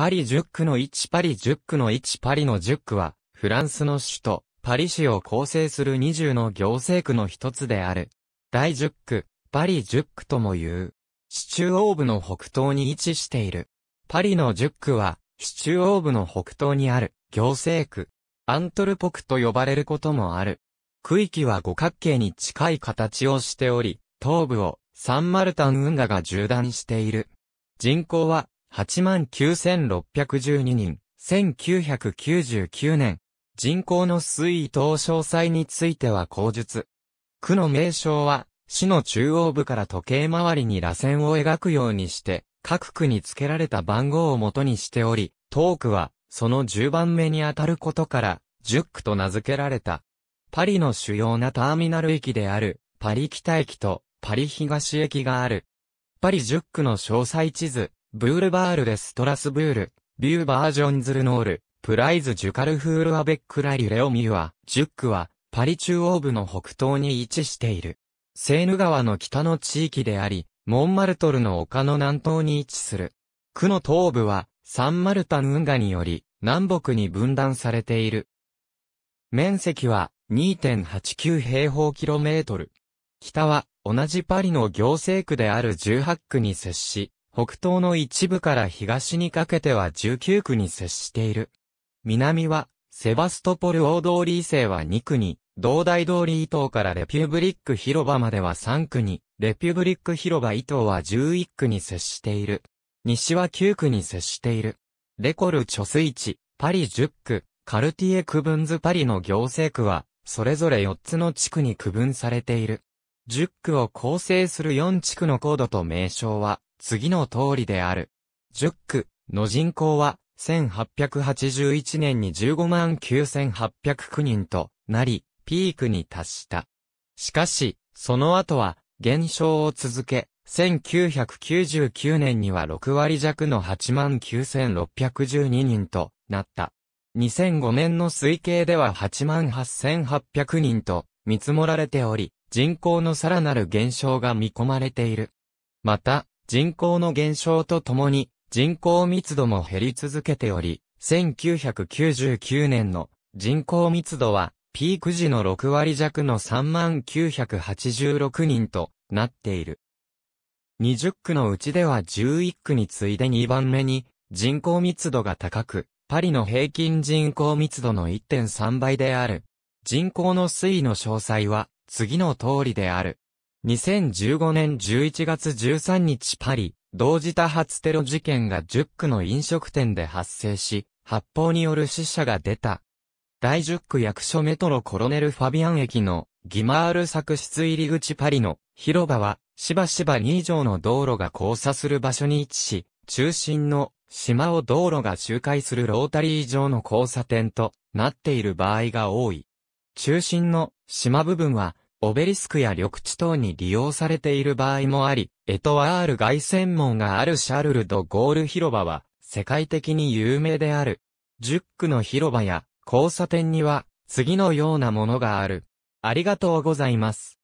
パリ10区の1パリ10区の1パリの10区は、フランスの首都、パリ市を構成する20の行政区の一つである。第10区、パリ10区とも言う。市中央部の北東に位置している。パリの10区は、市中央部の北東にある、行政区。アントルポクと呼ばれることもある。区域は五角形に近い形をしており、東部をサンマルタン運河が縦断している。人口は89,612人、1999年、人口の推移等詳細については口述。区の名称は、市の中央部から時計回りに螺旋を描くようにして、各区に付けられた番号を元にしており、遠区は、その10番目にあたることから、10区と名付けられた。パリの主要なターミナル駅である、パリ北駅とパリ東駅がある。パリ10区の詳細地図、ブールバールでストラスブール、ビューバージョンズルノール、プライズジュカルフールアベックラリュレオミュア、ジュックは、パリ中央部の北東に位置している。セーヌ川の北の地域であり、モンマルトルの丘の南東に位置する。区の東部は、サンマルタン運河により、南北に分断されている。面積は、2.89平方キロメートル。北は、同じパリの行政区である18区に接し、北東の一部から東にかけては19区に接している。南は、セバストポル大通り伊勢は2区に、道大通り伊東からレピューブリック広場までは3区に、レピューブリック広場伊東は11区に接している。西は9区に接している。レコル貯水池、パリ10区、カルティエ区分図パリの行政区は、それぞれ4つの地区に区分されている。10区を構成する4地区の高度と名称は、次の通りである。10区の人口は、1881年に15万9809人となり、ピークに達した。しかし、その後は減少を続け、1999年には6割弱の8万9612人となった。2005年の推計では8万8800人と見積もられており、人口のさらなる減少が見込まれている。また、人口の減少とともに人口密度も減り続けており、1999年の人口密度はピーク時の6割弱の3986人となっている。20区のうちでは11区に次いで2番目に人口密度が高く、パリの平均人口密度の1.3倍である。人口の推移の詳細は次の通りである。2015年11月13日パリ、同時多発テロ事件が10区の飲食店で発生し、発砲による死者が出た。第10区役所メトロコロネルファビアン駅のギマール作室入り口パリの広場は、しばしば2上の道路が交差する場所に位置し、中心の島を道路が周回するロータリー上の交差点となっている場合が多い。中心の島部分はオベリスクや緑地等に利用されている場合もあり、エトワール凱旋門があるシャルル・ド・ゴール広場は、世界的に有名である。ジュックの広場や交差点には、次のようなものがある。ありがとうございます。